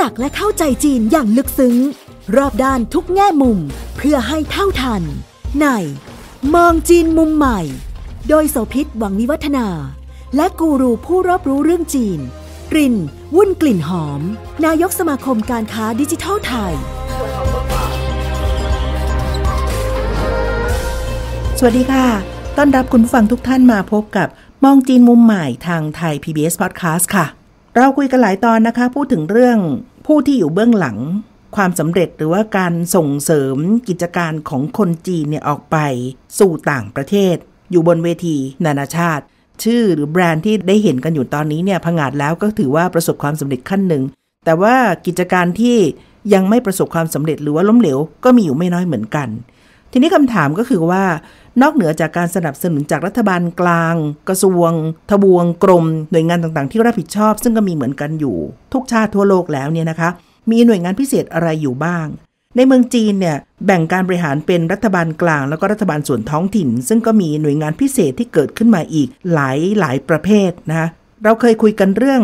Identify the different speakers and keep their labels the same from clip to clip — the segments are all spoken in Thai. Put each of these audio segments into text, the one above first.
Speaker 1: จักและเข้าใจจีนอย่างลึกซึ้ง รอบด้านทุกแง่มุม เพื่อให้เท่าทัน ในมองจีนมุมใหม่ โดยโสพิษหวังวิวัฒนา และกูรูผู้รอบรู้เรื่องจีนกลิ่นวุ่นกลิ่นหอม นายกสมาคมการค้าดิจิทัลไทย สวัสดีค่ะ ต้อนรับคุณผู้ฟังทุกท่านมาพบกับมองจีนมุมใหม่ทางไทย PBS Podcast ค่ะ เราคุยกันหลายตอนนะคะพูดถึงเรื่องผู้ที่อยู่เบื้องหลังความสำเร็จหรือว่าการส่งเสริมกิจการของคนจีนเนี่ยออกไปสู่ต่างประเทศ อยู่บนเวที นานาชาติ ชื่อหรือแบรนด์ที่ได้เห็นกันอยู่ตอนนี้เนี่ยผงาดแล้วก็ถือว่าประสบความสำเร็จขั้นหนึ่งแต่ว่ากิจการที่ยังไม่ประสบความสำเร็จหรือว่าล้มเหลวก็มีอยู่ไม่น้อยเหมือนกัน ทีนี้คำถามก็คือว่านอกเหนือจากการสนับสนุนจากรัฐบาลกลาง กระทรวงทบวง กรม หน่วยงานต่างๆ ที่รับผิดชอบ ซึ่งก็มีเหมือนกันอยู่ ทุกชาติทั่วโลกแล้วเนี่ยนะคะ มีหน่วยงานพิเศษอะไรอยู่บ้าง ในเมืองจีนเนี่ยแบ่งการบริหารเป็นรัฐบาลกลาง แล้วก็รัฐบาลส่วนท้องถิ่น ซึ่งก็มีหน่วยงานพิเศษที่เกิดขึ้นมาอีกหลายหลายประเภทนะคะเราเคยคุยกันเรื่อง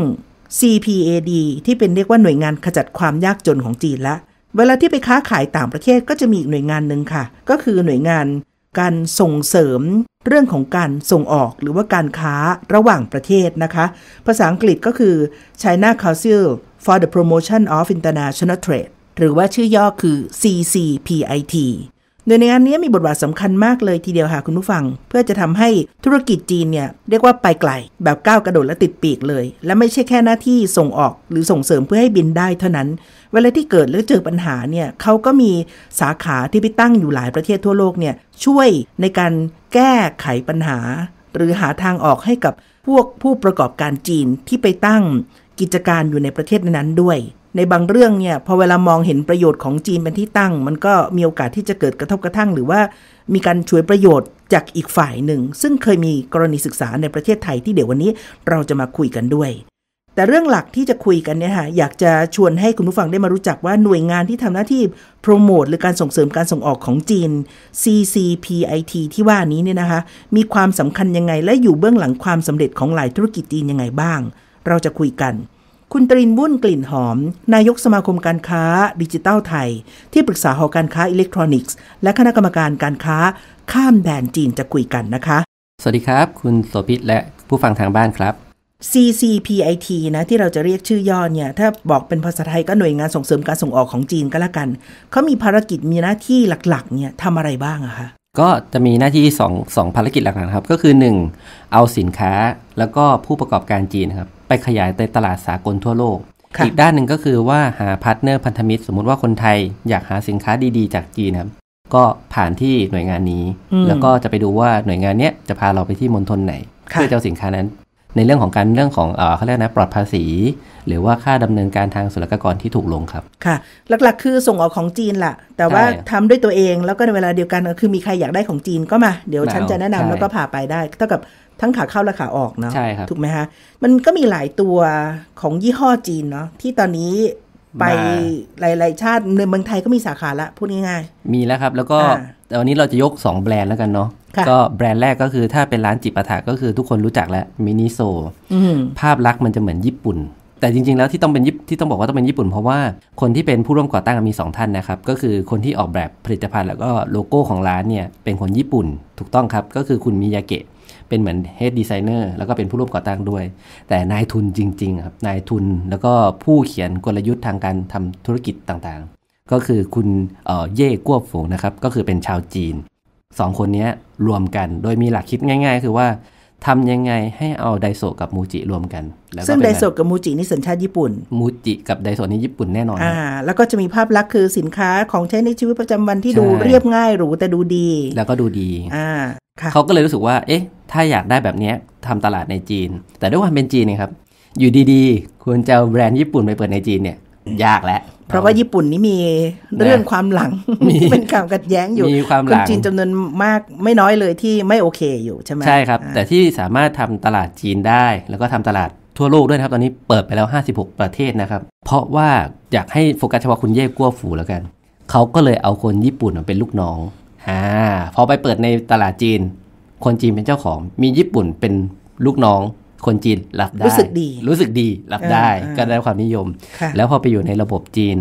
Speaker 1: CPAD ที่เป็นเรียกว่าหน่วยงานขจัดความยากจนของจีนละ เวลาที่ไปค้าขายต่างประเทศ ก็จะมีอีกหน่วยงานหนึ่งค่ะ ก็คือหน่วยงานการส่งเสริมเรื่องของการส่งออกหรือว่าการค้าระหว่างประเทศนะคะ ภาษาอังกฤษก็คือ China Council for the Promotion of International Trade หรือว่าชื่อย่อคือ CCPIT โดยในงานนี้มีบทบาทสำคัญมากเลยทีเดียวค่ะคุณผู้ฟังเพื่อจะทำให้ธุรกิจจีนเนี่ย เรียกว่าไปไกล แบบก้าวกระโดดและติดปีกเลย และไม่ใช่แค่หน้าที่ส่งออกหรือส่งเสริมเพื่อให้บินได้เท่านั้น เวลาที่เกิดหรือเจอปัญหาเนี่ยเขาก็มีสาขาที่ไปตั้งอยู่หลายประเทศทั่วโลกเนี่ย ช่วยในการแก้ไขปัญหา หรือหาทางออกให้กับพวกผู้ประกอบการจีนที่ไปตั้งกิจการอยู่ในประเทศนั้นด้วยในบางเรื่องเนี่ยพอเวลามองเห็นประโยชน์ของจีนเป็นที่ตั้ง มันก็มีโอกาสที่จะเกิดกระทบกระทั่ง หรือว่ามีการช่วยประโยชน์จากอีกฝ่ายหนึ่ง ซึ่งเคยมีกรณีศึกษาในประเทศไทยที่เดี๋ยววันนี้ เราจะมาคุยกันด้วย แต่เรื่องหลักที่จะคุยกันเนี่ยค่ะอยากจะชวนให้คุณผู้ฟังได้มารู้จักว่าหน่วยงานที่ทำหน้าที่โปรโมทหรือการส่งเสริมการส่งออกของจีน CCPIT ที่ว่านี้เนี่ยนะคะมีความสำคัญยังไง และอยู่เบื้องหลังความสำเร็จของหลายธุรกิจจีนยังไงบ้าง เราจะคุยกันคุณตรินบุ่นกลิ่นหอม นายกสมาคมการค้า ดิจิตอลไทย ที่ปรึกษาหอการค้าอิเล็กทรอนิกส์ และคณะกร
Speaker 2: รมการการค้าข้ามแดนจีนจะคุยกันนะคะ สวัสดีครับ คุณโสภิตและผู้ฟังทางบ้านครับ
Speaker 1: CCPIT นะที่เราจะเรียกชื่อย่อเนี่ย ถ้าบอกเป็นภาษาไทยก็หน่วยงานส่งเสริมการส่งออกของจีนก็แล้วกัน เขามีภารกิจมีหน้าที่หลักๆเนี่ยทำอะไรบ้างอะคะ
Speaker 2: ก็จะมีหน้าที่2อสองภารกิจหลักๆครับ ก็คือ 1 เอาสินค้าแล้วก็ผู้ประกอบการจีนครับไปขยายในตลาดสากลทั่วโลก อีกด้านหนึ่งก็คือว่า หาพาร์ทเนอร์พันธมิตรสมมุติว่าคนไทย อยากหาสินค้าดีๆ จากจีนครับ ก็ผ่านที่หน่วยงานนี้ แล้วก็จะไปดูว่าหน่วยงานเนี้ยจะพาเราไปที่มณฑลไหนเพื่อจะเอาสินค้านั้น ในเรื่องของการเรื่องของเขาเรียกนะปลอดภาษี หรือว่าค่าดำเนินการทางศุลกากรที่ถูกลงครับ
Speaker 1: ค่ะ หลักๆ คือส่งออกของจีนแหละแต่ว่าทำด้วยตัวเองแล้วก็ในเวลาเดียวกันคือมีใครอยากได้ของจีนก็มาเดี๋ยวฉันจะแนะนำแล้วก็พาไปได้เท่ากับทั้งขาเข้าและขาอ
Speaker 2: อกเนาะใช่ครับ ถู
Speaker 1: กไหมฮะ มันก็มีหลายตัวของยี่ห้อจีนเนาะที่ตอนนี้ไปหลาย ๆ ชาติในเมืองไทยก็มีสาขาละพูดง่าย
Speaker 2: ๆ มีแล้วครับ แล้วก็วันนี้เราจะยก 2 แบรนด์แล้วกันเนาะ ก็แบรนด์แรกก็คือถ้าเป็นร้านจิปาถะก็คือทุกคนรู้จักแล้ว มินิโซภาพลักษณ์มันจะเหมือนญี่ปุ่น แต่จริงๆ แล้วที่ต้องเป็นที่ต้องบอกว่าต้องเป็นญี่ปุ่นเพราะว่าคนที่เป็นผู้ร่วมก่อตั้งมี 2 ท่านนะครับ ก็คือคนที่ออกแบบผลิตภัณฑ์แล้วก็โลโก้ของร้านเนี่ยเป็นคนญี่ปุ่น ถูกต้องครับก็คือคุณมิยาเกะเป็นเหมือนเฮดดีไซเนอร์แล้วก็เป็นผู้ร่วมก่อตั้งด้วย แต่นายทุนจริง ๆ ครับนายทุน แล้วก็ผู้เขียนกลยุทธ์ทางการทำธุรกิจต่างๆ ก็คือคุณเย่กัวฝงนะครับ ก็คือเป็นชาวจีนสองคนนี้รวมกันโดยมีหลักคิดง่าย ๆ คือว่าทำยังไง ให้เอาไดโซกับมูจิรวมกันซึ่งไดโซกับมูจินี่สัญชาติญี่ปุ่น มูจิกับไดโซนี่ญี่ปุ่นแน่นอนอ่า
Speaker 1: แล้วก็จะมีภาพลักษณ์คือสินค้าของใช้ในชีวิตประจำวันที่ดูเรียบง่ายหรูแต่ดูดี
Speaker 2: แล้วก็ดูดีอ่าเขาก็เลยรู้สึกว่า เอ๊ะ ถ้าอยากได้แบบนี้ทำตลาดในจีน แต่ด้วยความเป็นจีนนะครับ อยู่ดี ๆ ควรจะแบรนด์ญี่ปุ่นไปเปิดในจีนเนี่ย ยากแล้ว เพราะว่าญี่ปุ่นนี่มีเรื่อง
Speaker 1: ความหลัง เป็นความกัดแย้งอยู่มีความหลังจีนจำนวนมากไม่น้อยเลยที่ไม่โอเคอยู่ใช่ไหม ใช่
Speaker 2: ครับ แต่ที่สามารถทำตลาดจีนได้ แล้วก็ทำตลาดทั่วโลกด้วยนะครับตอนนี้เปิดไปแล้ว 56 ประเทศนะครับ เพราะว่าอยากให้โฟกัสเฉพาะคุณเย่กัวฝูแล้วกัน เขาก็เลยเอาคนญี่ปุ่นเป็นลูกน้องอ่าพอไปเปิดในตลาดจีน คนจีนเป็นเจ้าของมีญี่ปุ่นเป็นลูกน้องคนจีนรับได้ รู้สึกดี รู้สึกดีรับได้ ก็ได้ความนิยม แล้วพอไปอยู่ในระบบจีน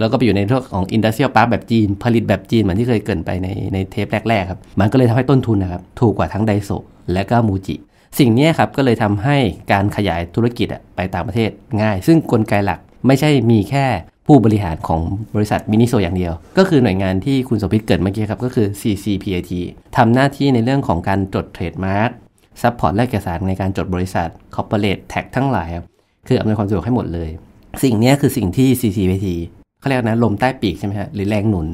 Speaker 2: แล้วก็ไปอยู่ในพวกของอินดัสเทรียลพาร์คแบบจีน ผลิตแบบจีนเหมือนที่เคยเกินไปในในเทปแรก ๆ ครับ มันก็เลยทำให้ต้นทุนนะครับถูกกว่าทั้งไดโซและก็มูจิสิ่งนี้ครับก็เลยทำให้การขยายธุรกิจไปต่างประเทศ ง่าย ซึ่งกลไกหลักไม่ใช่มีแค่ผู้บริหารของบริษัทมินิโซอย่างเดียว ก็คือหน่วยงานที่คุณสมพิษเกิดเมื่อกี้ครับก็คือ c c p i t ทำหน้าที่ในเรื่องของการจดเทรดมาร์กซัพพอร์ตและเอกสารในการจดบริษัทคร์เปอเรทแท็กทั้งหลายครับ คืออำนวยความสะดวกให้หมดเลย สิ่งนี้คือสิ่งที่ c c p i t เขาเรียกนะ ลมใต้ปีกใช่ไหมฮะหรือแรงหนุน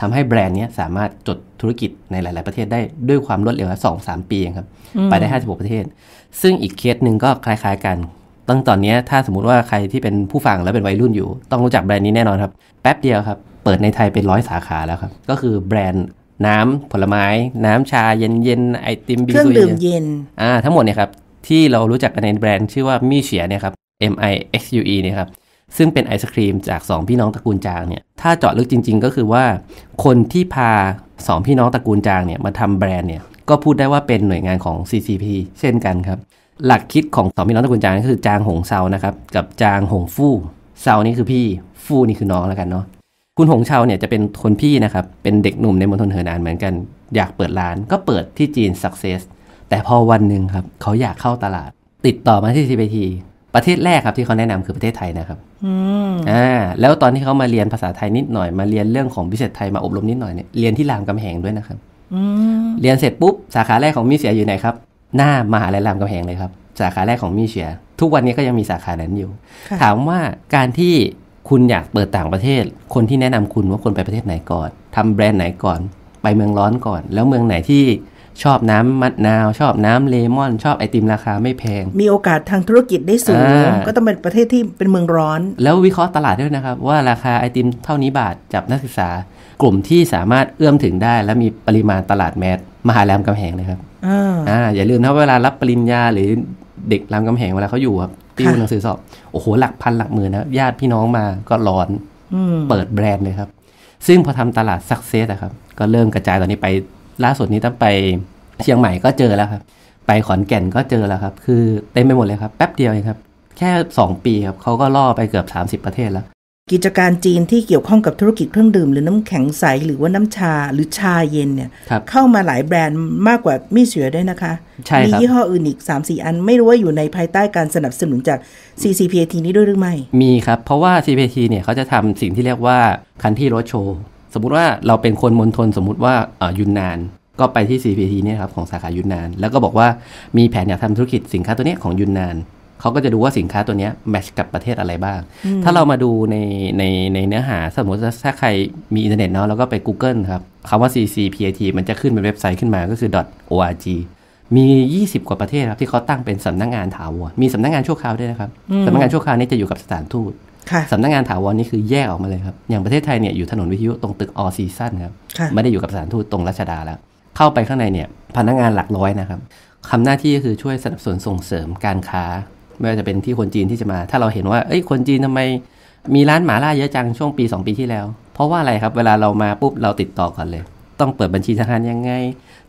Speaker 2: ทำให้แบรนด์นี้สามารถจดธุรกิจในหลาย ๆ ประเทศได้ด้วยความรวดเร็วสองสามปีครับไปได้ห้าสิบหกประเทศ ซึ่งอีกเคสหนึ่งก็คล้าย ๆ กันตั้งตอนนี้ถ้าสมมุติว่าใครที่เป็นผู้ฟังและเป็นวัยรุ่นอยู่ ต้องรู้จักแบรนด์นี้แน่นอนครับ แป๊บเดียวครับ เปิดในไทยเป็นร้อยสาขาแล้วครับ ก็คือแบรนด์น้ำผลไม้ น้ำชาเย็นเย็นไอติมบิเครื่องดื่มเย็นอ่าทั้งหมดเนี่ยครับที่เรารู้จักกันในแบรนด์ชื่อว่ามิเชียเนี่ยครับ M I X U E เนี่ยครับซึ่งเป็นไอศครีมจาก 2 พี่น้องตระกูลจางเนี่ยถ้าเจาะลึกจริง ๆ ก็คือว่าคนที่พา 2 พี่น้องตระกูลจางเนี่ยมาทำแบรนด์เนี่ยก็พูดได้ว่าเป็นหน่วยงานของ CCP เช่นกันครับหลักคิดของสองพี่น้องตระกูลจางก็คือจางหงเซานะครับ กับจางหงฟู่เซานี่คือพี่ ฟู่นี่คือน้องแล้วกันเนาะคุณหงเชาเนี่ยจะเป็นคนพี่นะครับ เป็นเด็กหนุ่มในมณฑลเฮอหนานเหมือนกันอยากเปิดร้านก็เปิดที่จีนสักเซสแต่พอวันหนึ่งครับ เขาอยากเข้าตลาดติดต่อมาที่ที p ีประเทศแรกครับที่เขาแนะนำคือประเทศไทยนะครับอ่าแล้วตอนที่เขามาเรียนภาษาไทยนิดหน่อย มาเรียนเรื่องของพิเศษไทยมาอบรมนิดหน่อยเนี่ยเรียนที่รามกำแหงด้วยนะครับเรียนเสร็จปุ๊บสาขาแรกของมิเสียอยู่ไหนครับหน้ามหาลัยรามกำแหงเลยครับสาขาแรกของมิเชีย ทุกวันนี้ก็ยังมีสาขานั้นอยู่ ถามว่าการที่คุณอยากเปิดต่างประเทศ คนที่แนะนำคุณว่าควรไปประเทศไหนก่อน ทำแบรนด์ไหนก่อนไปเมืองร้อนก่อน แล้วเมืองไหนที่ชอบน้ำมะนาวชอบน้ำเลมอน ชอบไอติมราคาไม่แพง
Speaker 1: มีโอกาสทางธุรกิจได้สูงก็ต้องเป็นประเทศที่เป็นเมืองร้อน
Speaker 2: แล้ววิเคราะห์ตลาดด้วยนะครับว่าราคาไอติมเท่านี้บาทจับนักศึกษากลุ่มที่สามารถเอื้อมถึงได้ และมีปริมาณตลาดแมสมหาลามกำแหงเลยครับอ่าอย่าลืมนะเวลารับปริญญา หรือเด็กรามกำแหงเวลาเขาอยู่ครับติวหนังสือสอบ โอ้โห หลักพันหลักหมื่นนะ ญาติพี่น้องมา ก็ร้อน เปิดแบรนด์เลยครับ ซึ่งพอทำตลาดสักเซสอะครับ ก็เริ่มกระจายตอนนี้ไปล่าสุดนี้ต้องไปเชียงใหม่ก็เจอแล้วครับ ไปขอนแก่นก็เจอแล้วครับ คือเต็มไปหมดเลยครับ แป๊บเดียวเองครับ แค่ 2 ปีครับเขาก็ล่อไปเกือบ 30 ประเทศแล้ว
Speaker 1: กิจการจีนที่เกี่ยวข้องกับธุรกิจเครื่องดื่ม หรือน้ำแข็งใส หรือว่าน้ำชาหรือชาเย็นเนี่ยเข้ามาหลายแบรนด์มากกว่ามีเสือด้วยนะคะมียี่ห้ออื่นอีก 3 4 อัน ไม่รู้ว่าอยู่ในภายใต้การสนับสนุนจาก c c p t นี้ด้วยหรือไม่
Speaker 2: มีครับ เพราะว่า c c p t เนี่ยเขาจะทำสิ่งที่เรียกว่าคันที่รถโชว์สมมุติว่าเราเป็นคนมณฑลสมมุติว่าอ่ยุนนาน ก็ไปที่ CPT เนี่ยครับของสาขายุนนานแล้วก็บอกว่ามีแผนอยากทำธุรกิจสินค้าตัวนี้ของยุนนานเขาก็จะดูว่าสินค้าตัวนี้แมชกับประเทศอะไรบ้าง ถ้าเรามาดูในในในเนื้อหา สมมติถ้าใครมีอินเทอร์เน็ตเนาะ แล้วก็ไป Google ครับคำว่า CCPAT มันจะขึ้นเป็นเว็บไซต์ขึ้นมาก็คือ .org มี 20 กว่าประเทศครับ ที่เขาตั้งเป็นสำนักงงานถาวรมีสำนักงงานชั่วคราวด้วยนะครับ สำนักงงานชั่วคราวนี้จะอยู่กับสถานทูตสำนักงงานถาวรนี่คือแยกออกมาเลยครับ อย่างประเทศไทยเนี่ยอยู่ถนนวิทยุตรงตึกออซีซั่นครับ ไม่ได้อยู่กับสถานทูตตรงรัชดาแล้ว เข้าไปข้างในเนี่ยพนักงงานหลักร้อยนะครับทำหน้าที่ก็คือช่วยสนับสนุนส่งเสริมการค้าไม่ว่าจะเป็นที่คนจีนที่จะมา ถ้าเราเห็นว่า เอ้ยคนจีนทำไม มีร้านหมาล่าเยอะจังช่วงปี2 ปีที่แล้ว เพราะว่าอะไรครับเวลาเรามาปุ๊บเราติดต่อก่อนเลย ต้องเปิดบัญชีธนาคารยังไง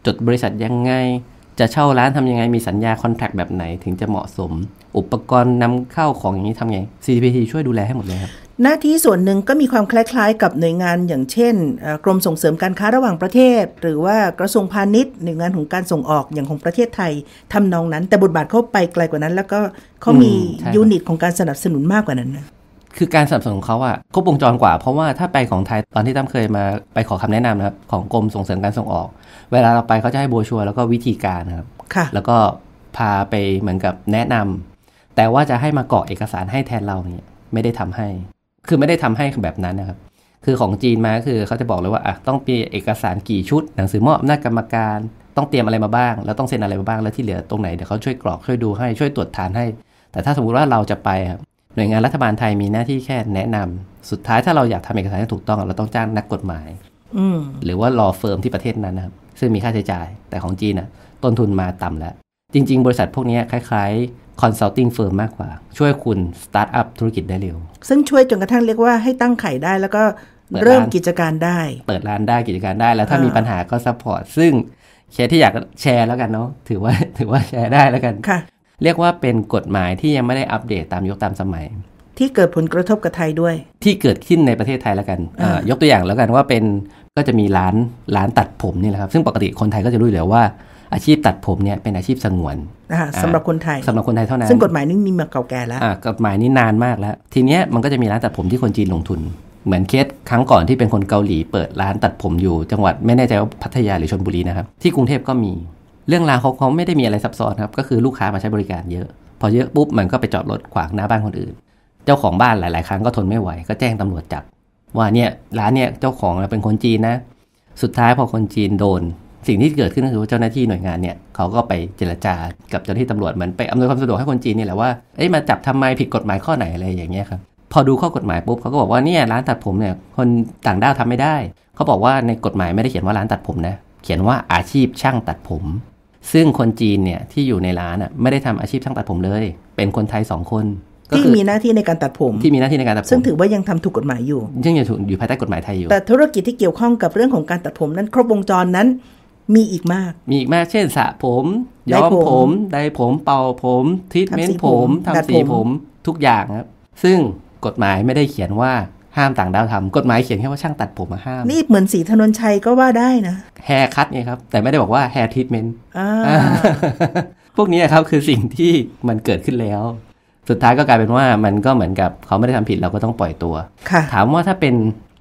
Speaker 2: จดบริษัทยังไงจะเช่าร้านทำยังไงมีสัญญาคอนแทคแบบไหนถึงจะเหมาะสม อุปกรณ์นำเข้าของอย่างนี้ทำไง CPT ช่วยดูแลให้หมดเลยครับ
Speaker 1: หน้าที่ส่วนหนึ่งก็มีความคล้ายๆกับหน่วยงานอย่างเช่นกรมส่งเสริมการค้าระหว่างประเทศ หรือว่ากระทรวงพาณิชย์ หน่วยงานของการส่งออกอย่างของประเทศไทยทำนองนั้นแต่บทบาทเขาไปไกลกว่านั้น แล้วก็เขามียูนิต ของการสนับสนุนมากกว่านั้นนะ
Speaker 2: คือการสนับสนุนเขาอะครบวงจรกว่า เพราะว่าถ้าไปของไทยตอนที่ตั้มเคยมาไปขอคำแนะนำนะครับ ของกรมส่งเสริมการส่งออก เวลาเราไปเขาจะให้โบชัวแล้วก็วิธีการครับค่ะแล้วก็พาไปเหมือนกับแนะนำ แต่ว่าจะให้มาเกาะเอกสารให้แทนเราเนี่ยไม่ได้ทำให้คือไม่ได้ทำให้แบบนั้นนะครับ คือของจีนมาคือเขาจะบอกเลยว่าอ่ะต้องมีเอกสารกี่ชุด หนังสือมอบหน้ากรรมการ ต้องเตรียมอะไรมาบ้าง แล้วต้องเซ็นอะไรมาบ้าง แล้วที่เหลือตรงไหนเดี๋ยวเขาช่วยกรอกช่วยดูให้ ช่วยตรวจทานให้ แต่ถ้าสมมุติว่าเราจะไปครับ หน่วยงานรัฐบาลไทยมีหน้าที่แค่แนะนำ สุดท้ายถ้าเราอยากทำเอกสารที่ถูกต้องเราต้องจ้างนักกฎหมายหรือว่ารอเฟิร์มที่ประเทศนั้นนะครับ ซึ่งมีค่าใช้จ่าย แต่ของจีนนะต้นทุนมาต่ำแล้วจริง ๆ บริษัทพวกนี้คล้ายๆคอนซัลทิงเฟ i ร์มากกว่า ช่วยคุณสตาร์ทอัพธุรกิจได้เร็ว
Speaker 1: ซึ่งช่วยจนกระทั่งเรียกว่าให้ตั้งไข่ได้ แล้วก็
Speaker 2: เริ่มกิจการได้ เปิดร้านได้กิจการได้ แล้วถ้ามีปัญหาก็ซัพพอร์ตซึ่งเคสที่อยากแชร์แล้วกันเนาะถือว่าถือว่าแชร์ได้แล้วกันค่ะ เรียกว่าเป็นกฎหมายที่ยังไม่ได้อัปเดตตามยุคตามสมัย ที
Speaker 1: ่เกิดผลกระทบกับไทยด้วย
Speaker 2: ที่เกิดขึ้นในประเทศไทยแล้วกันยกตัวอย่างแล้วกันว่าเป็นก็จะมีร้านร้านตัดผมนี่แหละครับซึ่งปกติคนไทยก็จะรู้อยู่แล้วว่าอาชีพตัดผมเนี่ยเป็นอาชีพสงวนสำหรับคนไทยสำหรับคนไทยเท่านั้นซึ่งกฎ
Speaker 1: หมายนี้มีมาเก่าแก่แล้ว
Speaker 2: กฎหมายนี้นานมากแล้วทีเนี้ยมันก็จะมีร้านตัดผมที่คนจีนลงทุน เหมือนเคสครั้งก่อนที่เป็นคนเกาหลีเปิดร้านตัดผมอยู่จังหวัดไม่แน่ใจว่าพัทยาหรือชลบุรีนะครับที่กรุงเทพก็มี เรื่องราวเขาเขาไม่ได้มีอะไรซับซ้อนครับ ก็คือลูกค้ามาใช้บริการเยอะ พอเยอะปุ๊บมันก็ไปจอดรถขวางหน้าบ้านคนอื่น เจ้าของบ้านหลาย ๆ ครั้งก็ทนไม่ไหวก็แจ้งตำรวจจับว่าเนี่ยร้านเนี่ยเจ้าของเป็นคนจีนนะ สุดท้ายพอคนจีนโดนสิ่งที่เกิดขึ้นก็คือเจ้าหน้าที่หน่วยงานเนี่ย เขาก็ไปเจรจากับเจ้าหน้าที่ตำรวจเหมือนไปอำนวยความสะดวกให้คนจีนนี่แหละว่าเอ้ยมาจับทำไมผิดกฎหมายข้อไหนอะไรอย่างเงี้ยครับพอดูข้อกฎหมายปุ๊บเขาก็บอกว่าเนี่ยร้านตัดผมเนี่ยคนต่างด้าวทาไม่ได้ เขาบอกว่าในกฎหมายไม่ได้เขียนว่าร้านตัดผมนะเขียนว่าอาชีพช่างตัดผม ซึ่งคนจีนเนี่ยที่อยู่ในร้านอ่ะไม่ได้ทำอาชีพช่างตัดผมเลย เป็นคนไทยสองคนที่มีหน้าที่ในการตัดผมที่มีหน้าที่ในการตัดผมซึ่งถือว่ายังทำถูกกฎหมายอยู่ยังอยู่อยู่ภายใต้กฎหมายไทยอยู่ แต่
Speaker 1: ธุรกิจที่เกี่ยวข้องกับเรื่องของการตัดผมนั้น ครบวงจรนั้นมีอีกมาก
Speaker 2: มีอีกมากเช่นสระผมย้อมผม ได้ผมเป่าผมทิทเมนต์ผมทำสีผมทุกอย่างครับซึ่งกฎหมายไม่ได้เขียนว่าห้ามต่างดาวทำกฎหมายเขียนแค่ว่าช่างตัดผมมาห้าม นี่
Speaker 1: เหมือนสีถนนชัย ก็ว่าได้นะ
Speaker 2: แฮร์คัตไงครับแต่ไม่ได้บอกว่าแฮร์ทิทเมนต์พวกนี้ครับคือสิ่งที่มันเกิดขึ้นแล้ว สุดท้ายก็กลายเป็นว่ามันก็เหมือนกับเขาไม่ได้ทำผิดเราก็ต้องปล่อยตัวถามว่าถ้าเป็น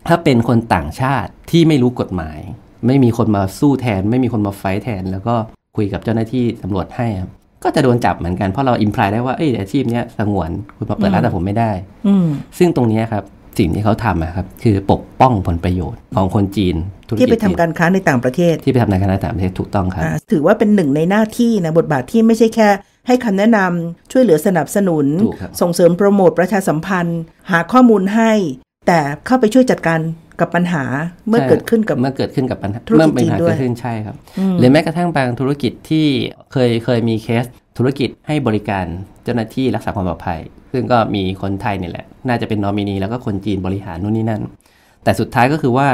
Speaker 2: ถ้าเป็นคนต่างชาติที่ไม่รู้กฎหมายไม่มีคนมาสู้แทน ไม่มีคนมาไฟแทน แล้วก็คุยกับเจ้าหน้าที่ตำรวจให้ครับก็จะโดนจับเหมือนกันเพราะเราอิมพลายได้ว่า เอ้ยอาชีพเนี้ยสงวนคุณมาเปิดร้านแต่ผมไม่ได้ อืซึ่งตรงนี้ครับสิ่งที่เขาทำครับ คือปกป้องผลประโยชน์ของคนจีนที่ไปทำการค้าในต่างประเทศ ที่ไปทำการค้าในต่างประเทศถูกต้องครับ
Speaker 1: ถือว่าเป็นหนึ่งในหน้าที่นะบทบาทที่ไม่ใช่แค่ให้คำแนะนำช่วยเหลือสนับสนุน ส่งเสริมโปรโมทประชาสัมพันธ์ หาข้อมูลให้ แต่เข้าไปช่วยจัดการกับปัญหาเมื่อเกิดข
Speaker 2: ึ้นกับเมื่อเกิดขึ้นกับปัญหาเมื่อปัญหาเกิดขึ้นใช่ครับหรือแม้กระทั่งบางธุรกิจที่เคยเคยมีเคส ธุรกิจให้บริการเจ้าหน้าที่รักษาความปลอดภัยซึ่งก็มีคนไทยนี่แหละ น่าจะเป็นนอมินีแล้วก็คนจีนบริหารนู่นนี่นั่น แต่สุดท้ายก็คือว่า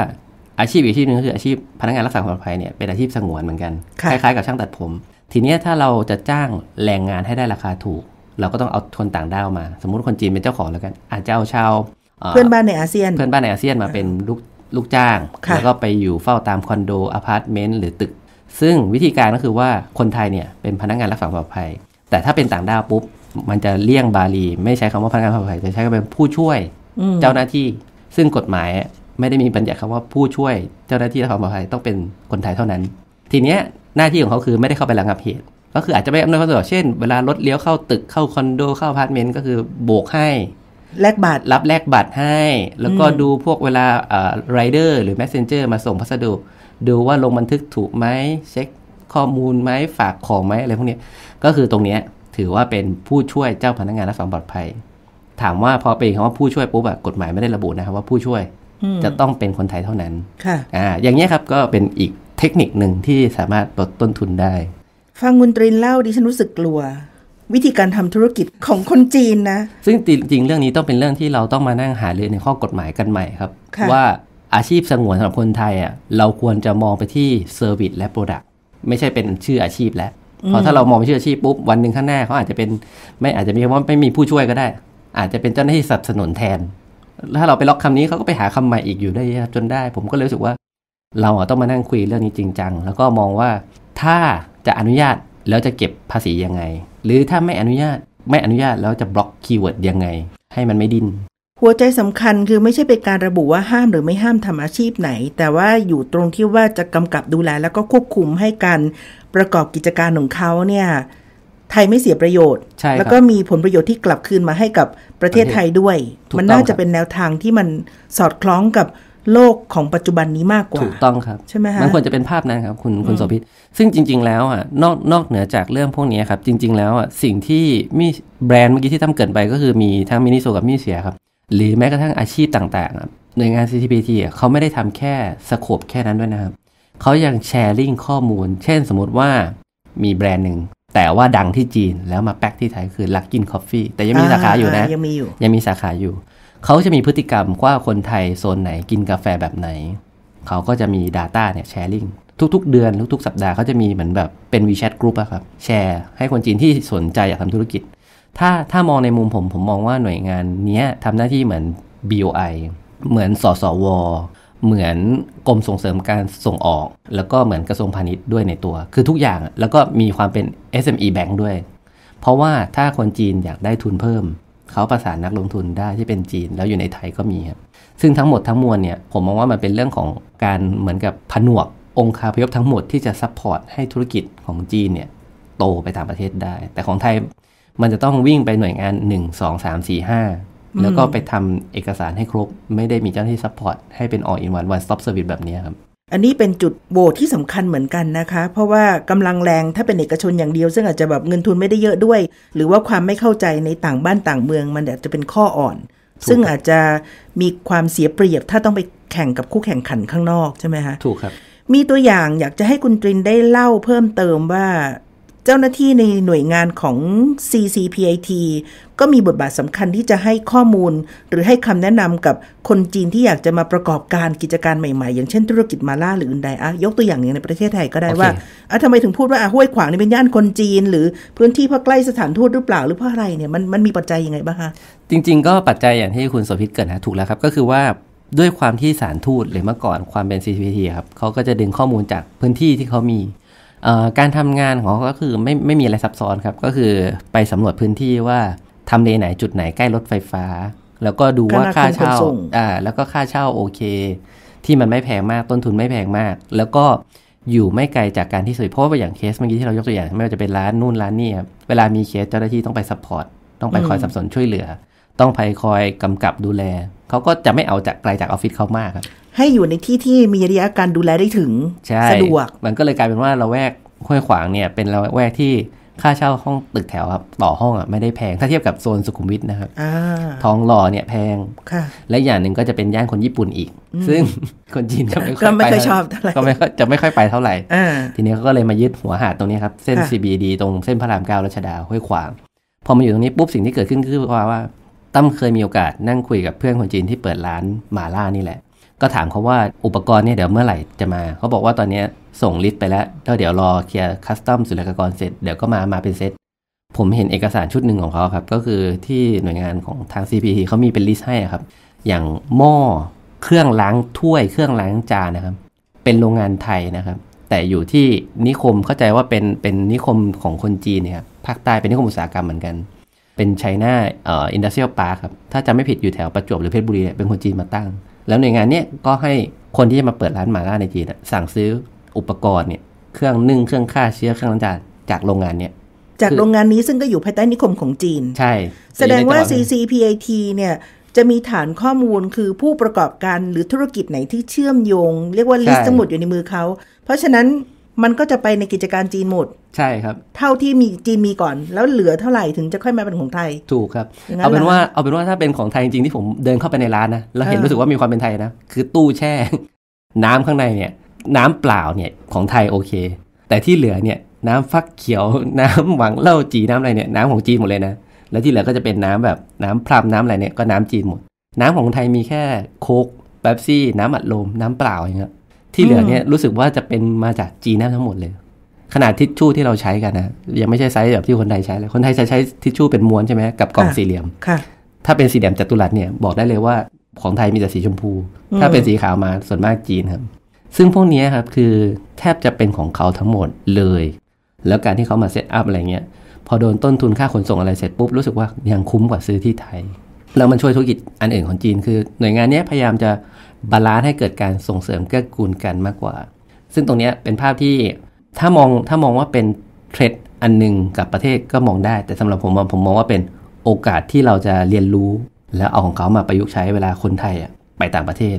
Speaker 2: อาชีพอีกที่หนึ่งก็คืออาชีพพนักงานรักษาความปลอดภัยเนี่ยเป็นอาชีพสงวนเหมือนกันคล้ายๆ กับช่างตัดผมทีนี้ถ้าเราจะจ้างแรงงานให้ได้ราคาถูก เราก็ต้องเอาคนต่างด้าวมา สมมุติคนจีนเป็นเจ้าของแล้วกันอาจจะเอาชาวเพื่อนบ้านในอาเซียนเพื่อนบ้านในอาเซียนมาเป็นลูกลูกจ้างแล้วก็ไปอยู่เฝ้าตามคอนโดอพาร์ตเมนต์หรือตึก ซึ่งวิธีการก็คือว่าคนไทยเนี่ยเป็นพนักงานรักษาความปลอดภัย แต่ถ้าเป็นต่างด้าวปุ๊บมันจะเลี่ยงบาลี ไม่ใช้คำว่าพนักงานความปลอดภัยจะใช้คำเป็นผู้ช่วย เจ้าหน้าที่ซึ่งกฎหมายไม่ได้มีบัญญัติคำว่าผู้ช่วยเจ้าหน้าที่รักษาความปลอดภัยต้องเป็นคนไทยเท่านั้น ทีเนี้ยหน้าที่ของเขาคือไม่ได้เข้าไประงับเหตุก็คืออาจจะไม่อำนวยความสะดวกเช่นเวลารถเลี้ยวเข้าตึกเข้าคอนโดเข้าอพาร์ตเมนต์ก็คือโบกให้แลกบัตรรับแลกบัตรให้ แล้วก็ดูพวกเวลาไรเดอร์หรือ Messenger มาส่งพัสดุ ดูว่าลงบันทึกถูกไหมเช็ค ข้อมูลไหมฝากของไหมอะไรพวกนี้ก็คือตรงนี้ถือว่าเป็นผู้ช่วยเจ้าพนักงานรักษาความปลอดภัย ถามว่าพอเป็นคำว่าผู้ช่วยปุ๊บกฎหมายไม่ได้ระบุนะครับว่าผู้ช่วยจะต้องเป็นคนไทยเท่านั้นค่ะอ่าอย่างนี้ครับก็เป็นอีกเทคนิคหนึ่งที่สามารถลดต้นทุนได้
Speaker 1: ฟังคุณตรินเล่าดิฉันรู้สึกกลัววิธีการทำธุรกิจของคนจีนนะ
Speaker 2: ซึ่งจริง เรื่องนี้ต้องเป็นเรื่องที่เราต้องมานั่งหาเรือในข้อกฎหมายกันใหม่ครับ ว่าอาชีพสงวนสำหรับคนไทยอ่ะ เราควรจะมองไปที่เซอร์วิสและโปรดักต์ไม่ใช่เป็นชื่ออาชีพ แล้ว เพราะถ้าเรามองไปชื่ออาชีพปุ๊บวันหนึ่งข้างหน้าเขาอาจจะเป็นไม่อาจจะมีคำว่าไม่มีผู้ช่วยก็ได้อาจจะเป็นเจ้าหน้าที่สนับสนุนแทน ถ้าเราไปล็อกคำนี้เขาก็ไปหาคำใหม่อีกอยู่ได้จนได้ ผมก็เลยรู้สึกว่า เราต้องมานั่งคุยเรื่องนี้จริงจังแล้วก็มองว่าถ้าจะอนุญาตแล้วจะเก็บภาษียังไงหรือถ้าไม่อนุญาตไม่อนุญาต แล้วจะบล็อกคีย์เวิร์ดยังไง ให้มันไม่ดิน้น
Speaker 1: หัวใจสำคัญคือไม่ใช่เป็นการระบุว่าห้ามหรือไม่ห้ามทำอาชีพไหน แต่ว่าอยู่ตรงที่ว่าจะกำกับดูแลแล้วก็ควบคุมให้การประกอบกิจการของเขาเนี่ยไทยไม่เสียประโยชน์ชแล้วก็มีผลประโยชน์ที่กลับคืนมาให้กับประเทศไทยด้วย มันน่าจะเป็นแนวทางที่มันสอดคล้องกับโลกของปัจจุบันนี้มากกว่า ถูกต
Speaker 2: ้องครับใช่ไหมฮะมันควรจะเป็นภาพนั้นครับ คุณคุณโสภิตซึ่งจริง ๆแล้วอ่ะนอกนอกเหนือจากเรื่องพวกนี้ครับ จริง ๆแล้วอ่ะสิ่งที่มีแบรนด์เมื่อกี้ที่ทำเกินไปก็คือ มีทั้งมินิโซกับมิเสียครับ หรือแม้กระทั่งอาชีพต่างๆคหน่วยงาน CTPT เขาไม่ได้ทำแค่สโคบแค่นั้นด้วยนะครับเขายังแชร์ลิงข้อมูล เช่นสมมติว่ามีแบรนด์หนึ่งแต่ว่าดังที่จีน แล้วมาแป็กที่ไทยคือลักกินคอฟฟี่แต่ยังมีสาขาอยู่นะ ยังมีอยู่ยังมีสาขาอยู่เขาจะมีพฤติกรรมว่าคนไทย โซนไหนกินกาแฟแบบไหน เขาก็จะมี Data เนี่ยแชร์ลิงทุกๆเดือนทุกๆสัปดาห์เขาจะมีเหมือนแบบเป็นวีแชทกรุ๊ปอะครับแชร์ให้คนจีนที่สนใจอยากทำธุรกิจ ถ้าถ้ามองในมุมผมผมมองว่าหน่วยงานนี้ทำหน้าที่เหมือน BOI เหมือนสสว เหมือนกรมส่งเสริมการส่งออก แล้วก็เหมือนกระทรวงพาณิชย์ด้วยในตัว คือทุกอย่างแล้วก็มีความเป็น SME Bank ด้วยเพราะว่าถ้าคนจีนอยากได้ทุนเพิ่มเขาประสานนักลงทุนได้ที่เป็นจีน แล้วอยู่ในไทยก็มีครับซึ่งทั้งหมดทั้งมวลเนี่ยผมมองว่ามันเป็นเรื่องของการเหมือนกับผนวกองค์คาพยพทั้งหมดที่จะซัพพอร์ตให้ธุรกิจของจีนเนี่ยโตไปต่างประเทศได้ แต่ของไทยมันจะต้องวิ่งไปหน่วยงาน1 2 3 4 5 แล้วก็ไปทำเอกสารให้ครบ ไม่ได้มีเจ้าหน้าที่ซัพพอร์ตให้เป็นอ l l in one one stop service แบบนี้ครับ
Speaker 1: อันนี้เป็นจุดโบวที่สำคัญเหมือนกันนะคะ เพราะว่ากำลังแรงถ้าเป็นเอกชนอย่างเดียว ซึ่งอาจจะแบบเงินทุนไม่ได้เยอะด้วย หรือว่าความไม่เข้าใจในต่างบ้านต่างเมืองมันอาจจะเป็นข้ออ่อน ซึ่งอาจจะมีความเสียเปรียบถ้าต้องไปแข่งกับคู่แข่งขันข้างนอกใช่ไหมคะถูกครับ มีตัวอย่างอยากจะให้คุณตรินได้เล่าเพิ่มเติมว่าเจ้าหน้าที่ในหน่วยงานของ CCPIT ก็มีบทบาทสำคัญที่จะให้ข้อมูล หรือให้คำแนะนำกับคนจีนที่อยากจะมาประกอบการกิจการใหม่ๆ อย่างเช่นธุรกิจมาล่าหรืออื่นใดอ่ะยกตัวอย่างอย่างในประเทศไทยก็ได้ okay. ว่าอ่ะทำไมถึงพูดว่าอ่ะห้วยขวางนี่เป็นย่านคนจีนหรือพื้นที่เพราะใกล้สถานทูตหรือเปล่าหรือเพราะอะไรเนี่ยมันมันมีปัจจัยยังไงบ้างคะ
Speaker 2: จริง ๆ ก็ปัจจัยอย่างที่คุณสพิตเกิดนะถูกแล้วครับ ก็คือว่าด้วยความที่สารทูตหรือเมื่อก่อนความเป็น CCPT ครับเขาก็จะดึงข้อมูลจากพื้นที่ที่เขามีการทำงานของเขาก็คือไม่ไม่มีอะไรซับซ้อนครับก็คือไปสำรวจพื้นที่ว่าทำเลไหนจุดไหนใกล้รถไฟฟ้า แล้วก็ดูว่าค่าเช่าอ่าแล้วก็ค่าเช่าโอเค ที่มันไม่แพงมากต้นทุนไม่แพงมาก แล้วก็อยู่ไม่ไกลจากการที่สุดเพราะว่าอย่างเคสเมื่อกี้ที่เรายกตัวอย่าง ไม่ว่าจะเป็นร้านนู่นร้านนี่ครับเวลามีเคสเจ้าหน้าที่ต้องไปซัพพอร์ตต้องไปคอยสับสนช่วยเหลือ ต้องไปคอยกำกับดูแลเขาก็จะไม่เอาจากไกลจากออฟฟิศเขามากครับ
Speaker 1: ให้อยู่ในที่ที่มีระยะการดูแลได้ถึงสะดวก
Speaker 2: มันก็เลยกลายเป็นว่าเราแวกห้วยขวางเนี่ยเป็นเราแวกที่ค่าเช่าห้องตึกแถวครับ ต่อห้องอ่ะไม่ได้แพงถ้าเทียบกับโซนสุขุมวิทนะครับทองหล่อเนี่ยแพงและอย่างหนึ่งก็จะเป็นย่านคนญี่ปุ่นอีก ซึ่งคนจีนก็ไม่ค่อยไปชอบเท่าไหร่ก็ไม่จะไม่ค่อยไปเท่าไหร่ทีนี้เขาก็เลยมายึดหัวหาดตรงนี้ครับเส้น CBD ตรงเส้นพระรามเก้ารัชดาห้วยขวางพอมาอยู่ตรงนี้ปุ๊บสิ่งที่เกิดขึ้นคือว่าตั้มเคยมีโอกาสนั่งคุยกับเพื่อนคนจีนที่เปิดร้านมาล่านี่แหละ ก็ถามเขาว่าอุปกรณ์เนี่ยเดี๋ยวเมื่อไหร่จะมา เขาบอกว่าตอนนี้ส่งลิสต์ไปแล้ว้วเดี๋ยวรอเคลียร์คัสตอมสุลกากรเสร็จเดี๋ยวก็มามาเป็นเซตผมเห็นเอกสารชุดหนึ่งของเขาครับ ก็คือที่หน่วยงานของทาง CPT เขามีเป็นลิสต์ให้ครับ อย่างหม้อเครื่องล้างถ้วยเครื่องล้างจานนะครับเป็นโรงงานไทยนะครับ แต่อยู่ที่นิคมเข้าใจว่าเป็นเป็นนิคมของคนจีนเนี่ยภาคใต้เป็นนิคมอุตสาหกรรมเหมือนกันเป็นไชน่าอินดัสเซียลพาร์คครับ ถ้าจะไม่ผิดอยู่แถวประจวบหรือเพชรบุรีเป็นคนจีนมาตั้ง แล้วหน่วยงานนี้ก็ให้คนที่จะมาเปิดร้านหมาล่าในจีนสั่งซื้ออุปกรณ์เนี่ยเครื่องนึ่งเครื่องฆ่าเชื้อเครื่องล้างจานจากโรงงานเนี่ย จากโรงงานนี้ซึ่งก็อยู่ภายใต้นิคมของจีน ใช่ แสดงว่า
Speaker 1: CCPIT เนี่ย จะมีฐานข้อมูลคือผู้ประกอบการหรือธุรกิจไหนที่เชื่อมโยง เรียกว่าลิสต์ทั้งหมดอยู่ในมือเขาเพราะฉะนั้นมันก็จะไปในกิจการจีนหมด ใช่ครับ เท่าที่มีจีนมีก่อน แล้วเหลือเท่าไหร่ถึงจะค่อยมาเป็นของไทย
Speaker 2: ถูกครับเอาเป็นว่าเอาเป็นว่าถ้าเป็นของไทยจริงๆที่ผมเดินเข้าไปในร้านนะแล้วเห็นรู้สึกว่ามีความเป็นไทยนะ คือตู้แช่ น้ำข้างในเนี่ย น้ำเปล่าเนี่ยของไทยโอเค แต่ที่เหลือเนี่ย น้ำฟักเขียวน้ำหวังเล่าจีน้ำอะไรเนี่ย น้ำของจีนหมดเลยนะแล้วที่เหลือก็จะเป็นน้ำแบบน้ำพรามน้ำอะไรเนี่ยก็น้ำจีนหมด น้ำของไทยมีแค่โคกแป๊บซี่ น้ำอัดลมน้ำเปล่าอย่างเงี้ยที่เหลือเนี่ยรู้สึกว่าจะเป็นมาจากจีนทั้งหมดเลย ขนาดทิชชู่ที่เราใช้กันนะยังไม่ใช่ไซส์แบบที่คนไทยใช้เลยคนไทยจะใช้ทิชชู่เป็นม้วนใช่ไหมกับกล่องสี่เหลี่ยม ถ้าเป็นสี่เหลี่ยมจัตุรัสเนี่ยบอกได้เลยว่า ของไทยมีแต่สีชมพู ถ้าเป็นสีขาวมาส่วนมากจีนครับซึ่งพวกนี้ครับคือแทบจะเป็นของเขาทั้งหมดเลย แล้วการที่เขามาเซตอัพอะไรเงี้ยพอโดนต้นทุนค่าขนส่งอะไรเสร็จปุ๊บรู้สึกว่ายังคุ้มกว่าซื้อที่ไทยแล้วมันช่วยธุรกิจอันอื่นของจีนคือหน่วยงานนี้พยายามจะบาลานซ์ให้เกิดการส่งเสริมเกื้อกูลกันมากกว่า ซึ่งตรงนี้เป็นภาพที่ถ้ามองถ้ามองว่าเป็นเทรดอันหนึ่งกับประเทศก็มองได้ แต่สำหรับผมผมมองว่าเป็นโอกาสที่เราจะเรียนรู้ แล้วเอาของเขามาประยุกต์ใช้เวลาคนไทยไปต่างประเทศ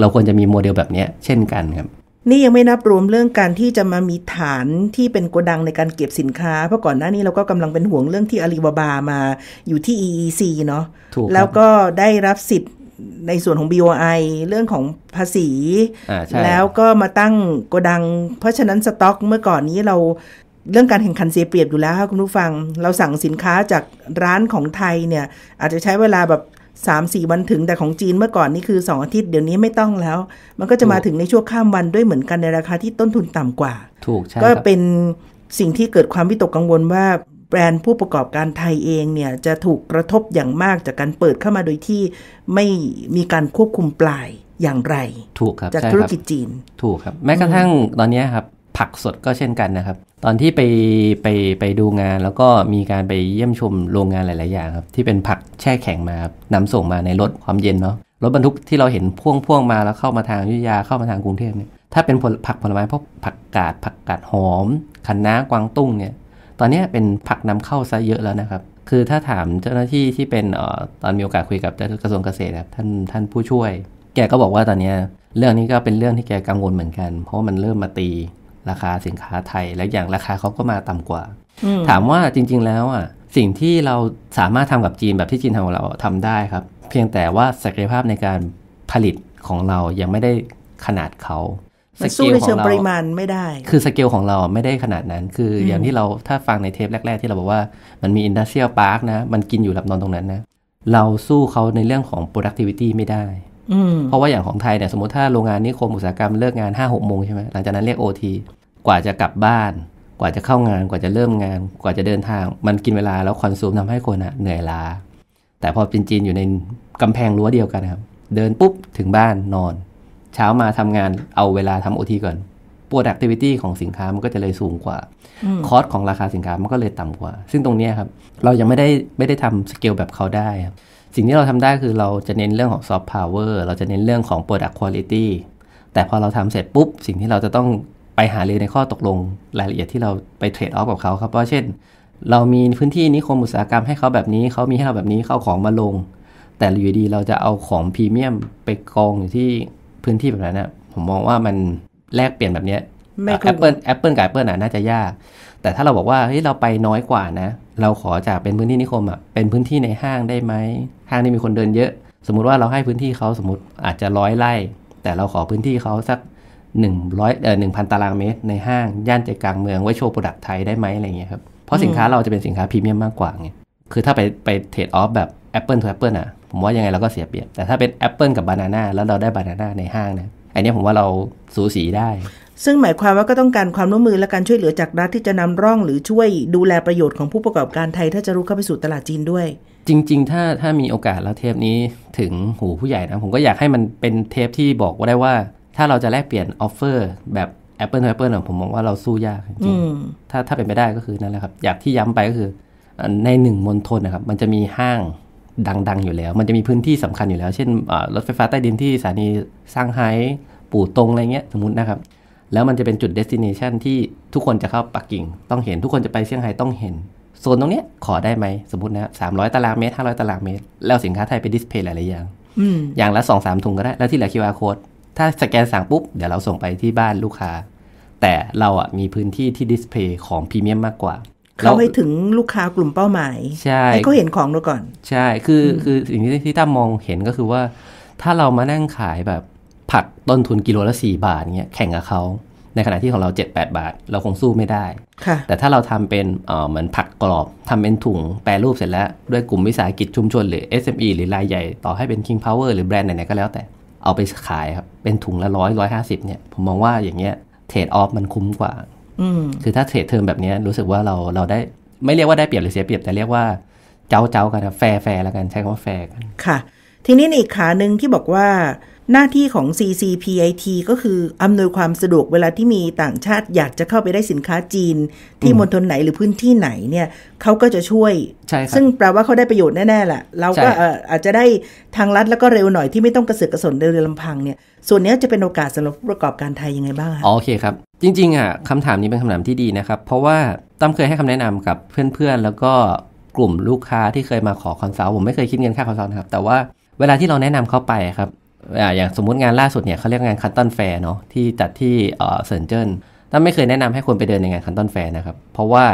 Speaker 2: เราควรจะมีโมเดลแบบนี้เช่นกันครับ
Speaker 1: นี่ยังไม่นับรวมเรื่องการที่จะมามีฐานที่เป็นโกดังในการเก็บสินค้า เพราะก่อนหน้านี้เราก็กำลังเป็นห่วงเรื่องที่อาลีบาบามาอยู่ที่ EEC เนาะแล้วก็ได้รับสิทธิ์ในส่วนของ BOI เรื่องของภาษีแล้วก็มาตั้งโกดัง เพราะฉะนั้นสต็อกเมื่อก่อนนี้เราเรื่องการแข่งขันเสียเปรียบอยู่แล้วค่ะคุณผู้ฟังเราสั่งสินค้าจากร้านของไทยเนี่ย อาจจะใช้เวลาแบบสสามี่วันถึงแต่ของจีนเมื่อก่อน นี่คืองอาทิตย์เดี๋ยวนี้ไม่ต้องแล้ว มันก็จะมาถึงในช่วงข้ามวันด้วยเหมือนกันในราคาที่ต้นทุนต่ำกว่า
Speaker 2: ถูกใช่ก็เป
Speaker 1: ็นสิ่งที่เกิดความวิตกกังวลว่า แบรนด์ผู้ประกอบการไทยเองเนี่ยจะถูกกระทบอย่างมากจากการเปิดเข้ามาโดยที่ไม่มีการควบคุมปลายอย่างไร ถู
Speaker 2: กครับจากธุรกิจจีน ถูกครับแม้กระทั่งตอนนี้ครับผักสดก็เช่นกันนะครับ ตอนที่ไป ไป ไปดูงานแล้วก็มีการไปเยี่ยมชม โรงงานหลายๆอย่างครับ ที่เป็นผักแช่แข็งมาครับนำส่งมาในรถ ความเย็นเนาะ รถบรรทุกที่เราเห็นพ่วงพ่วงมาแล้วเข้ามาทางยุยาเข้ามาทางกรุงเทพเนี่ย ถ้าเป็นผลผักผลไม้พวกผักกาดผักกาดหอมคะน้ากวางตุ้งเนี่ย ตอนนี้เป็นผักนำเข้าซะเยอะแล้วนะครับ คือถ้าถามเจ้าหน้าที่ที่เป็นออตอนมีโอกาสคุยกับกระทรวงเกษตรครับท่านท่านผู้ช่วย แกก็บอกว่าตอนนี้เรื่องนี้ก็เป็นเรื่องที่แกกังวลเหมือนกัน เพราะมันเริ่มมาตีราคาสินค้าไทยและอย่างราคาเขาก็มาต่ำกว่า ถามว่าจริง ๆ แล้วอ่ะ สิ่งที่เราสามารถทำกับจีนแบบที่จีนทำของเราทำได้ครับ เพียงแต่ว่าศักยภาพในการผลิตของเรายังไม่ได้ขนาดเขาสันสของเริปริม
Speaker 1: าณไม่ได้ค
Speaker 2: ือสเกลของเราไม่ได้ขนาดนั้น คืออย่างที่เราถ้าฟังในเทปแรก ๆที่เราบอกว่ามันมีอินดัสเทรียลพาร์คนะ มันกินอยู่หลับนอนตรงนั้นนะเราสู้เขาในเรื่องของ productivity ไม่ได้เพราะว่าอย่างของไทยเนี่ยสมมติถ้าโรงงานนิคมอุตสาหกรรมเลิกงานห้าหกโมงใช่ไหมหลังจากนั้นเรียกโอทีกว่าจะกลับบ้าน กว่าจะเข้างาน กว่าจะเริ่มงาน กว่าจะเดินทาง มันกินเวลาแล้วคอนซูมทำให้คนอะเหนื่อยล้า แต่พอเป็นจีนอยู่ในกำแพงรั้วเดียวกันครับเดินปุ๊บถึงบ้านนอน เช้ามาทำงานเอาเวลาทำโอทีก่อน productivity ของสินค้ามันก็จะเลยสูงกว่าคอสของราคาสินค้ามันก็เลยต่ำกว่า ซึ่งตรงนี้ครับเรายังไม่ได้ไม่ได้ทำสเกลแบบเขาได้ครับสิ่งที่เราทำได้คือเราจะเน้นเรื่องของซอฟต์พาวเวอร์เราจะเน้นเรื่องของ Product Quality แต่พอเราทำเสร็จปุ๊บสิ่งที่เราจะต้องไปหารือในข้อตกลงรายละเอียดที่เราไปเทรดออฟกับเขาครับว่าเช่นเรามีพื้นที่นิคมอุตสาหกรรมให้เขาแบบนี้ เขามีให้เราแบบนี้เขาของมาลง แต่อยู่ดีเราจะเอาของพรีเมียมไปกองอยู่ที่พื้นที่แบบนั้นนะผมมองว่ามันแลกเปลี่ยนแบบนี้ม่แอปเปิลแอปเปิลกับแอปเปิลน่าจะยาก แต่ถ้าเราบอกว่าเฮ้ยเราไปน้อยกว่านะเราขอจากเป็นพื้นที่นิคมอ่ะเป็นพื้นที่ในห้างได้ไหม ห้างที่มีคนเดินเยอะ สมมุติว่าเราให้พื้นที่เขาสมมติอาจจะร้อยไร่แต่เราขอพื้นที่เขาสัก 100เอ่องพันตารางเมตรในห้างย่านใจกลางเมืองไว้โชว์โปรดักต์ไทยได้ไหมอะไรเงี้ยครับเพราะสินค้าเราจะเป็นสินค้าพรีเมียมมากกว่าไงคือถ้าไปไปเทรดออฟแบบ Apple to Apple อ่ะผมว่ายังไงเราก็เสียเปรียบแต่ถ้าเป็น Apple กับบานาน่าแล้วเราได้บานาน่าในห้างนะอันนี้ผมว่าเราสูสีได้ซึ่งหมายความว่าก็ต้องการ
Speaker 1: ความร่วมมือและการช่วยเหลือจากรัฐที่จะนำร่องหรือช่วยดูแลประโยชน์ของผู้ประกอบการไทย ถ้าจะรู้เข้าไปส
Speaker 2: ู่ตลาดจีนด้วย จริง ๆ ถ้าถ้ามีโอกาสแล้วเทปนี้ถึงหูผู้ใหญ่นะ ผมก็อยากให้มันเป็นเทปที่บอกว่าได้ว่า ถ้าเราจะแลกเปลี่ยนออฟเฟอร์แบบ Apple ิลแอปเปิลผมมองว่าเราสู้ยากจริงถ้าถ้าเป็นไปได้ก็คือนั่นแหละครับ อยากที่ย้ำไปก็คือ ในหนึ่งมณฑลนะครับมันจะมีห้างดังๆ อยู่แล้ว มันจะมีพื้นที่สำคัญอยู่แล้วเช่นรถไฟฟ้าใต้ดินที่สถานีซางไฮปู่ตงอะไรเงี้ยสมมตินะครับแล้วมันจะเป็นจุดเดสติเนชันที่ทุกคนจะเข้าปักกิ่ง ต้องเห็นทุกคนจะไปเซี่ยงไฮ้ต้องเห็นโซนตรงเนี้ยขอได้ไหมสมมตินะสามร้อยตารางเมตรห้าร้อยตารางเมตร แล้วสินค้าไทยไปดิสเพย์หลายๆอย่างอย่างละสองสามถุงก็ได้ แล้วที่เหลือ QR code ถ้าสแกนสั่งปุ๊บ เดี๋ยวเราส่งไปที่บ้านลูกค้า แต่เราอ่ะมีพื้นที่ที่ดิสเพย์ของพรีเมียมมากกว่า เขาให้
Speaker 1: ถึงลูกค้ากลุ่มเป้าหมาย
Speaker 2: ใช่ให้เขาเห็นของเราก่อน ใช่ คือคือสิ่งที่ที่ตั้มมองเห็นก็คือว่า ถ้าเรามานั่งขายแบบผักต้นทุนกิโลละ 4 บาทเงี้ยแข่งกับเขาในขณะที่ของเรา 7-8 บาทเราคงสู้ไม่ได้ แต่ถ้าเราทำเป็นเหมือนผักกรอบ ทำเป็นถุงแปรรูปเสร็จแล้ว ด้วยกลุ่มวิสาหกิจชุมชนหรือ SME หรือรายใหญ่ต่อให้เป็น King Power หรือแบรนด์ไหน ๆ ก็แล้วแต่เอาไปขายครับเป็นถุงละร้อยร้อยห้าสิบเนี่ย ผมมองว่าอย่างเงี้ยเทรดออฟมันคุ้มกว่าคือถ้าเทรดเทอมแบบนี้รู้สึกว่าเราเราได้ไม่เรียกว่าได้เปรียบหรือเสียเปรียบแต่เรียกว่า เจ้าเจ้ากันแฟร์แฟร์แล้วกันใช้คำว่าแฟร์กัน ค่ะ
Speaker 1: ทีนี้อีกขาหนึ่งที่บอกว่าหน้าที่ของ CCPIT ก็คืออำนวยความสะดวกเวลาที่มีต่างชาติ อยากจะเข้าไปได้สินค้าจีน ที่มณฑลไหนหรือพื้นที่ไหนเนี่ยเขาก็จะช่วย ซึ่งแปลว่าเขาได้ประโยชน์แน่ ๆแหละเราก็อาจจะได้ทางรัฐแล้วก็เร็วหน่อยที่ไม่ต้องกระเสือกกระสนเรือลำพังเนี่ยส่วนนี้จะเป็นโอกาสสำหรับผู้ประกอบการไทยยังไงบ้างค
Speaker 2: ะโอเคครับ จริงๆอ่ะคำถามนี้เป็นคำถามที่ดีนะครับเพราะว่าตั้มเคยให้คำแนะนำกับเพื่อนๆ แล้วก็กลุ่มลูกค้าที่เคยมาขอคอนซัลท์ผมไม่เคยคิดเงินค่าคอนซัลท์นะครับแต่ว่าเวลาที่เราแนะนำเขาไปครับอย่างสมมุติงานล่าสุดเนี่ยเขาเรียกงานคันตันแฟร์เนาะที่จัดที่เซินเจิ้นตั่งไม่เคยแนะนำให้คนไปเดินในงานคันตันแฟร์นะครับ เพราะว่า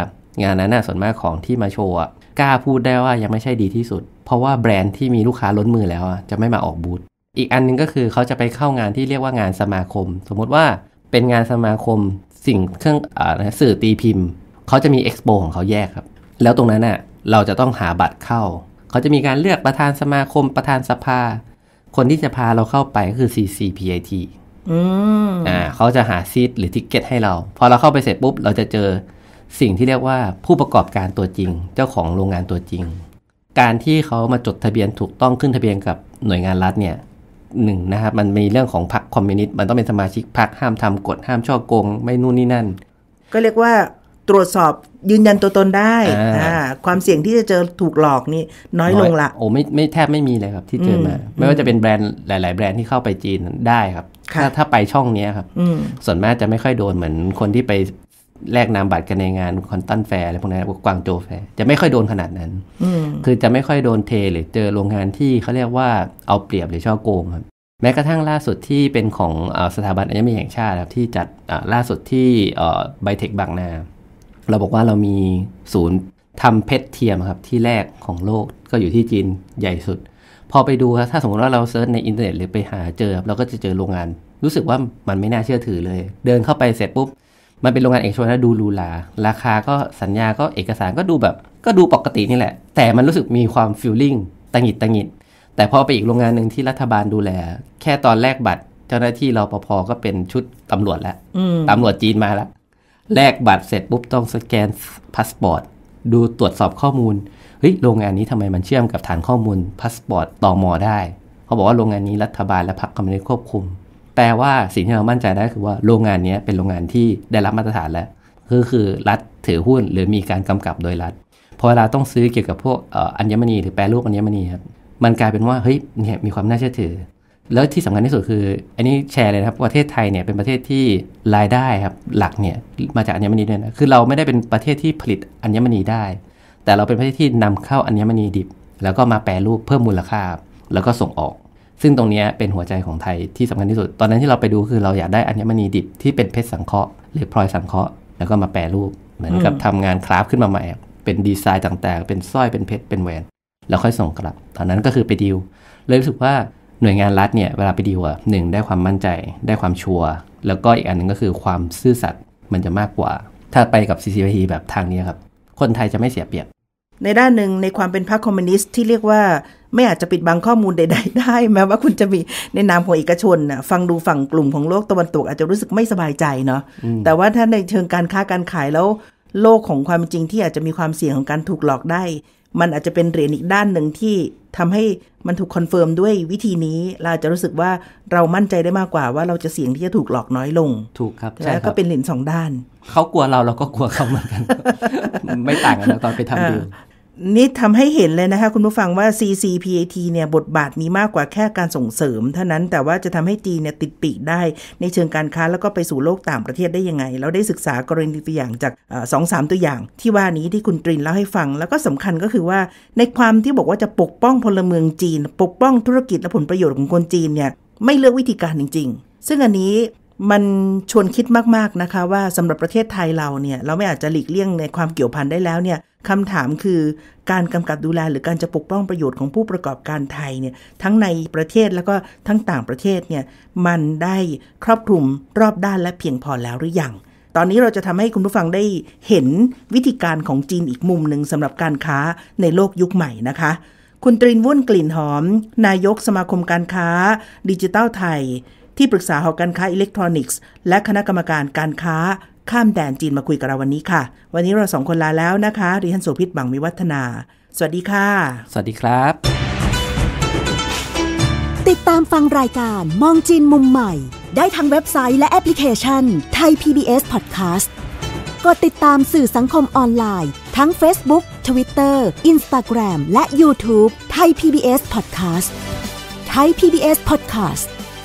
Speaker 2: งานนั้นน่ะส่วนมากของที่มาโชว์กล้าพูดได้ว่ายังไม่ใช่ดีที่สุด เพราะว่าแบรนด์ที่มีลูกค้าล้นมือแล้วจะไม่มาออกบูธ อีกอันนึงก็คือเขาจะไปเข้างานที่เรียกว่างานสมาคม สมมุติว่าเป็นงานสมาคม สิ่งเครื่องอสื่อตีพิมพ์ เขาจะมีเอ็กซ์โปของเขาแยกครับ แล้วตรงนั้นน่ะเราจะต้องหาบัตรเข้า เขาจะมีการเลือกประธานสมาคมประธานสภาคนที่จะพาเราเข้าไปก็คือ CCPIT อ่า เขาจะหาซีทหรือทิกเก็ตให้เรา พอเราเข้าไปเสร็จ ปุ๊บ เราจะเจอสิ่งที่เรียกว่าผู้ประกอบการตัวจริง เจ้าของโรงงานตัวจริง การที่เขามาจดทะเบียนถูกต้องขึ้นทะเบียนกับหน่วยงานรัฐเนี่ยหนึ่งนะครับ มันมีเรื่องของพรรคคอมมิวนิสต์มันต้องเป็นสมาชิกพรรคห้ามทำกฎห้ามช่อโกง ไม่นู่นนี่นั่น
Speaker 1: ก็เรียกว่าตรวจสอบยืนยันตัวตนได้ ความเสี่ยงที่จะเจอถูกหลอกนี่น้อยลงละ
Speaker 2: โอ้ไม่ไม่แทบไม่มีเลยครับที่เจอมา ไม่ว่าจะเป็นแบรนด์หลายๆ แบรนด์ที่เข้าไปจีนได้ครับ ถ้าถ้าไปช่องนี้ครับส่วนมากจะไม่ค่อยโดนเหมือนคนที่ไปแลกนามบัตรกันในงานคอนตันแฟร์อะไรพวกนั้น กวางโจแฟร์จะไม่ค่อยโดนขนาดนั้นคือจะไม่ค่อยโดนเท หรือเจอโรงงานที่เขาเรียกว่าเอาเปรียบหรือช่อโกงครับแม้กระทั่งล่าสุดที่เป็นของสถาบันอัญมณีแห่งชาติครับที่จัดล่าสุดที่ไบเทคบางนาเราบอกว่าเรามีศูนย์ทำเพชรเทียมครับที่แรกของโลกก็อยู่ที่จีนใหญ่สุด พอไปดูครับถ้าสมมติว่าเราเซิร์ชในอินเทอร์เน็ตหรือไปหาเจอเราก็จะเจอโรงงาน รู้สึกว่ามันไม่น่าเชื่อถือเลย เดินเข้าไปเสร็จปุ๊บ มันเป็นโรงงานเอกชนนะดูลูลา ราคาก็สัญญาก็เอกสารก็ดูแบบ ก็ดูปกตินี่แหละ แต่มันรู้สึกมีความฟิลลิ่งตังหิดตังหิด แต่พอไปอีกโรงงานหนึ่งที่รัฐบาลดูแล แค่ตอนแรกบัตรเจ้าหน้าที่รปภก็เป็นชุดตำรวจแล้วตำรวจจีนมาแล้วแลกบัตรเสร็จปุ๊บต้องสแกนพาสปอร์ตดูตรวจสอบข้อมูลเฮ้ยโรงงานนี้ทำไมมันเชื่อมกับฐานข้อมูลพาสปอร์ตตอมอได้ เขาบอกว่าโรงงานนี้รัฐบาลและพรรคกำลังควบคุม แปลว่าสิ่งที่เรามั่นใจได้คือว่าโรงงานนี้เป็นโรงงานที่ได้รับมาตรฐานแล้วก็คือรัฐถือหุ้นหรือมีการกำกับโดยรัฐพอเวลาต้องซื้อเกี่ยวกับพวกอัญมณีหรือแปรรูปอัญมณีครับมันกลายเป็นว่าเฮ้ยเนี่ยมีความน่าเชื่อถือแล้วที่สำคัญที่สุดคืออันนี้แชร์เลยนะครับประเทศไทยเนี่ยเป็นประเทศที่รายได้ครับหลักเนี่ยมาจากอัญมณีด้วยนะคือเราไม่ได้เป็นประเทศที่ผลิตอัญมณีได้ แต่เราเป็นประเทศที่นำเข้าอัญมณีดิบ แล้วก็มาแปรรูปเพิ่มมูลค่า แล้วก็ส่งออก ซึ่งตรงนี้เป็นหัวใจของไทยที่สำคัญที่สุดตอนนั้นที่เราไปดูคือเราอยากได้อัญมณีดิบที่เป็นเพชรสังเคราะห์หรือพลอยสังเคราะห์แล้วก็มาแปรรูปเหมือนกับทำงานคราฟขึ้นมาใหม่เป็นดีไซน์ต่างๆเป็นสร้อยเป็นเพชรเป็นแหวน แล้วค่อยส่งกลับตอนนั้นก็คือไปดีลเลยรู้สึกว่าหน่วยงานรัฐเนี่ยเวลาไปดีกว่าหนึ่งได้ความมั่นใจ ได้ความชัวร์แล้วก็อีกอันหนึ่งก็คือความซื่อสัตย์มันจะมากกว่า ถ้าไปกับ CCP แบบทางนี้ครับ คนไทยจะไม่เสียเปรียบ
Speaker 1: ในด้านหนึ่งในความเป็นพรรคคอมมิวนิสต์ที่เรียกว่า ไม่อาจจะปิดบังข้อมูลใด ๆได้ แม้ว่าคุณจะมีในนามของเอกชนนะฟังดูฝั่งกลุ่มของโลกตะวันตกอาจจะรู้สึกไม่สบายใจเนาะแต่ว่าถ้าในเชิงการค้าการขายแล้ว โลกของความจริงที่อาจจะมีความเสี่ยงของการถูกหลอกได้มันอาจจะเป็นเหรียญอีกด้านหนึ่งที่ทำให้มันถูกคอนเฟิร์มด้วยวิธีนี้เราจะรู้สึกว่าเรามั่นใจได้มากกว่า ว่าเราจะเสี่ยงที่จะถูกหลอกน้อยลงถูกครับ ใช่ก็เป็นเหรียญสองด้าน
Speaker 2: เขากลัวเราเราก็กลัวเขาเหมือนกันไม่ต่างกันตอนไปทำดู
Speaker 1: นี่ทำให้เห็นเลยนะคะคุณผู้ฟังว่า CCPAT เนี่ยบทบาทมีมากกว่าแค่การส่งเสริม เท่านั้นแต่ว่าจะทำให้จีนเนี่ยติดปีกได้ในเชิงการค้าแล้วก็ไปสู่โลกต่างประเทศได้ยังไง เราได้ศึกษากรณีตัวอย่างจากสองสามตัวอย่างที่ว่านี้ที่คุณตรินเล่าให้ฟัง แล้วก็สำคัญก็คือว่าในความที่บอกว่าจะปกป้องพลเมืองจีน ปกป้องธุรกิจและผลประโยชน์ของคนจีนเนี่ยไม่เลือกวิธีการจริง ๆ ซึ่งอันนี้มันชวนคิดมากๆนะคะว่าสำหรับประเทศไทยเราเนี่ยเราไม่อาจจะหลีกเลี่ยงในความเกี่ยวพันได้แล้วเนี่ยคำถามคือการกำกับดูแลหรือการจะปกป้องประโยชน์ของผู้ประกอบการไทยเนี่ยทั้งในประเทศแล้วก็ทั้งต่างประเทศเนี่ยมันได้ครอบคลุมรอบด้านและเพียงพอแล้วหรือยังตอนนี้เราจะทำให้คุณผู้ฟังได้เห็นวิธีการของจีนอีกมุมหนึ่งสำหรับการค้าในโลกยุคใหม่นะคะ คุณตรินวุ่นกลิ่นหอม นายกสมาคมการค้า ดิจิตัลไทยที่ปรึกษาหอการค้าอิเล็กทรอนิกส์ และคณะกรรมการการค้า ข้ามแดนจีนมาคุยกับเราวันนี้ค่ะ วันนี้เราสองคนลาแล้วนะคะดิฉันสุพิษบังมิวัฒนา สวัสดีค่ะ สวัสดีครับ ติดตามฟังรายการมองจีนมุมใหม่ ได้ทางเว็บไซต์และแอปพลิเคชันไทย PBS Podcast กดติดตามสื่อสังคมออนไลน์ ทั้ง Facebook Twitter Instagram และ YouTube ไทย PBS Podcast ไทย PBS Podcast